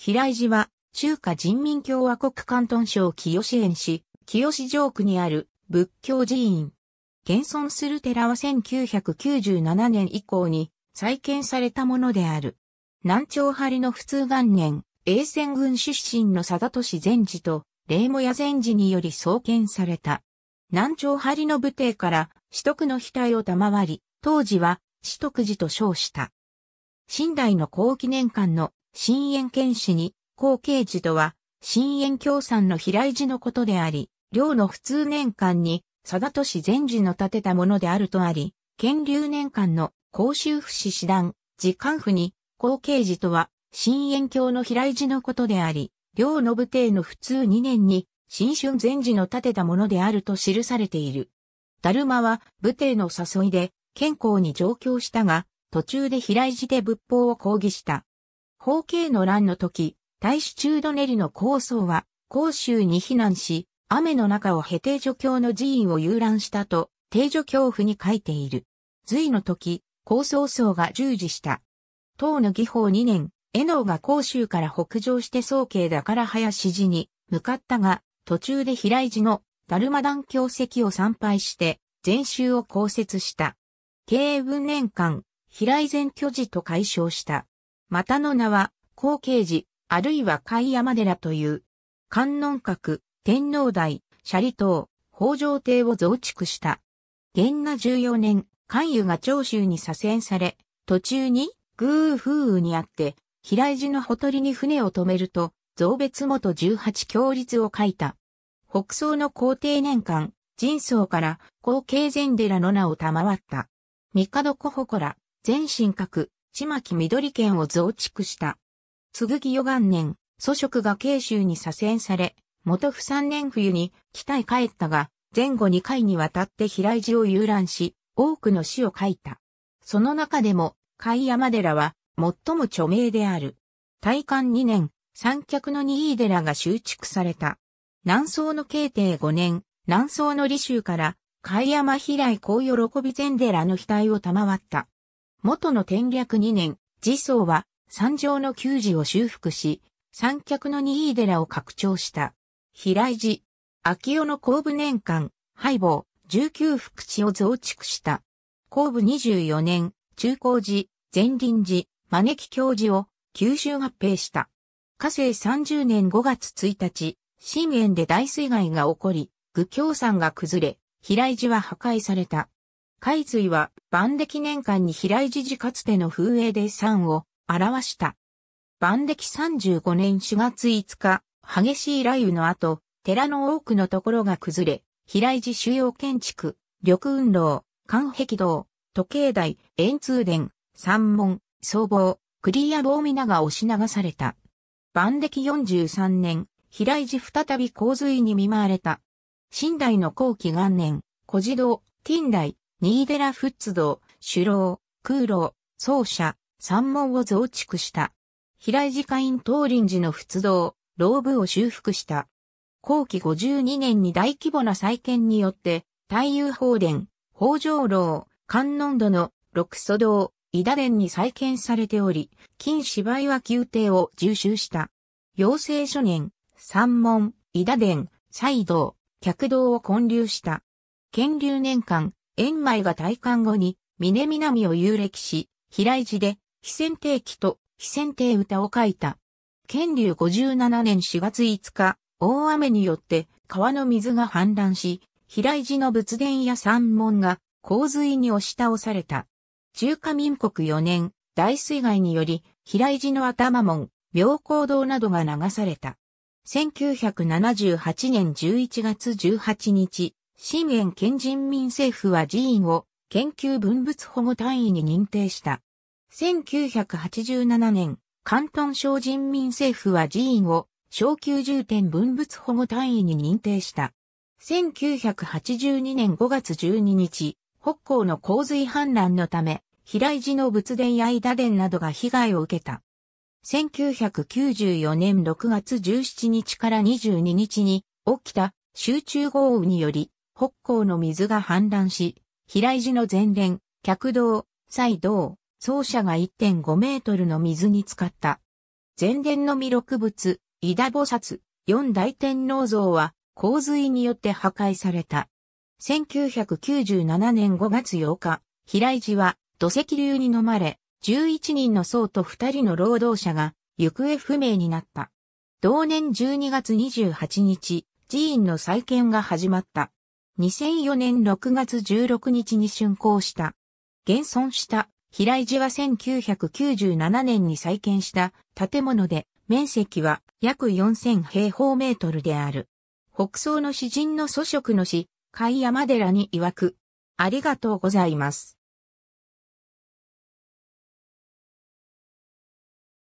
平井寺は、中華人民共和国関東省清園市、清城区にある仏教寺院。現存する寺は1997年以降に再建されたものである。南朝張の普通元年、永泉軍出身の貞俊禅寺と、霊母屋禅寺により創建された。南朝張の武帝から、四徳の額を賜り、当時は、四徳寺と称した。新代の後期年間の新縁剣士に、後継寺とは、深教共産の平井寺のことであり、領の普通年間に、貞都市禅寺の建てたものであるとあり、県流年間の甲州府市師団、時間府に、後継寺とは、新縁教の平井寺のことであり、寮の武帝の普通2年に、新春禅寺の建てたものであると記されている。達るは武帝の誘いで、健康に上京したが、途中で平井寺で仏法を講義した。方形の乱の時、大使中ドネリの高想は、甲州に避難し、雨の中を経て助教の寺院を遊覧したと、定助教府に書いている。隋の時、高僧僧が従事した。唐の技法2年、江能が甲州から北上して宗慶だから林寺に向かったが、途中で平井寺のダルマ団教席を参拝して、禅宗を降設した。慶文年間、平井禅居寺と解消した。またの名は、高慶寺、あるいは海山寺という、観音閣、天皇台、斜里島、北条邸を増築した。元那14年、関羽が長州に左遷され、途中に、偶風雨にあって、平井寺のほとりに船を止めると、増別元18強立を書いた。北宋の皇帝年間、人宗から、後継禅寺の名を賜った。帝子祠、全神閣、ちまき緑県を増築した。継ぎ余元年、祖職が慶州に左遷され、元不三年冬に北へ帰ったが、前後2回にわたって平井寺を遊覧し、多くの詩を書いた。その中でも、海山寺は、最も著名である。大観2年、三脚の二井寺が修築された。南宋の慶帝5年、南宋の李州から、海山平井高喜び禅寺の額を賜った。元の天略2年、次僧は三条の旧寺を修復し、三脚の二位寺を拡張した。平井寺、秋尾の後部年間、廃坊、19福地を増築した。後部24年、中高寺、前林寺、招き教寺を九州合併した。火星30年5月1日、新園で大水害が起こり、愚教山が崩れ、平井寺は破壊された。海水は、万歴年間に平井寺寺かつての風営で山を表した。万歴35年4月5日、激しい雷雨の後、寺の多くのところが崩れ、平井寺主要建築、緑雲楼、関壁道、時計台、円通殿、三門、僧帽、リア棒皆が押し流された。万歴43年、平井寺再び洪水に見舞われた。新代の後期元年、古寺堂、近代、ニーデラ仏道、首楼、空楼、奏者、三門を増築した。平井寺院東林寺の仏道、老部を修復した。後期52年に大規模な再建によって、太遊法殿、北条楼、観音戸の六祖堂、伊田殿に再建されており、金芝居は宮廷を重修した。養成初年、三門、伊田殿、西道、客道を建立した。建立年間、円米が退官後に、峰南を遊歴し、平井寺で、非戦定記と非戦定歌を書いた。建立57年4月5日、大雨によって川の水が氾濫し、平井寺の仏殿や山門が洪水に押し倒された。中華民国4年、大水害により、平井寺の頭門、妙高堂などが流された。1978年11月18日、新園県人民政府は寺院を研究文物保護単位に認定した。1987年、関東省人民政府は寺院を小級重点文物保護単位に認定した。1982年5月12日、北港の洪水氾濫のため、平井寺の仏殿や伊田殿などが被害を受けた。1994年6月17日から22日に起きた集中豪雨により北港の水が氾濫し、平井寺の前連、客道、再道、奏者が1.5メートルの水に浸かった。前殿の弥勒仏、伊田菩薩、四大天皇像は洪水によって破壊された。1997年5月8日、平井寺は土石流に飲まれ、11人の僧と2人の労働者が行方不明になった。同年12月28日、寺院の再建が始まった。2004年6月16日に竣工した。現存した平井寺は1997年に再建した建物で面積は約4000平方メートルである。北総の詩人の祖職の詩、貝山寺に曰く。ありがとうございます。